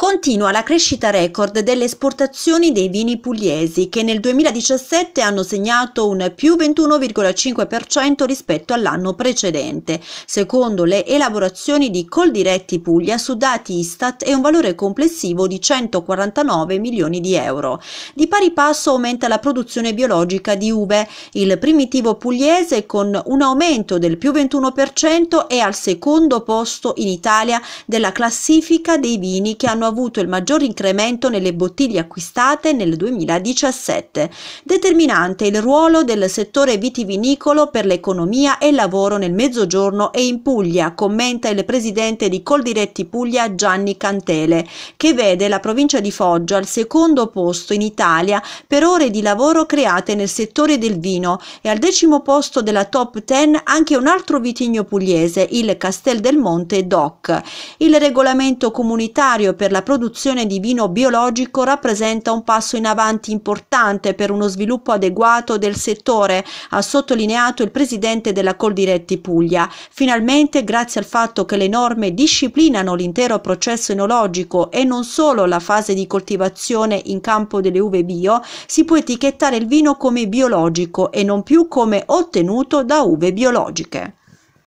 Continua la crescita record delle esportazioni dei vini pugliesi che nel 2017 hanno segnato un più 21,5% rispetto all'anno precedente, secondo le elaborazioni di Coldiretti Puglia su dati Istat e un valore complessivo di 149 milioni di euro. Di pari passo aumenta la produzione biologica di uve, il primitivo pugliese con un aumento del più 21% è al secondo posto in Italia della classifica dei vini che hanno avuto il maggior incremento nelle bottiglie acquistate nel 2017, determinante il ruolo del settore vitivinicolo per l'economia e il lavoro nel Mezzogiorno e in Puglia, commenta il presidente di Coldiretti Puglia Gianni Cantele, che vede la provincia di Foggia al secondo posto in Italia per ore di lavoro create nel settore del vino e al decimo posto della top 10 anche un altro vitigno pugliese, il Castel del Monte DOC. Il regolamento comunitario per la la produzione di vino biologico rappresenta un passo in avanti importante per uno sviluppo adeguato del settore, ha sottolineato il presidente della Coldiretti Puglia. Finalmente, grazie al fatto che le norme disciplinano l'intero processo enologico e non solo la fase di coltivazione in campo delle uve bio, si può etichettare il vino come biologico e non più come ottenuto da uve biologiche.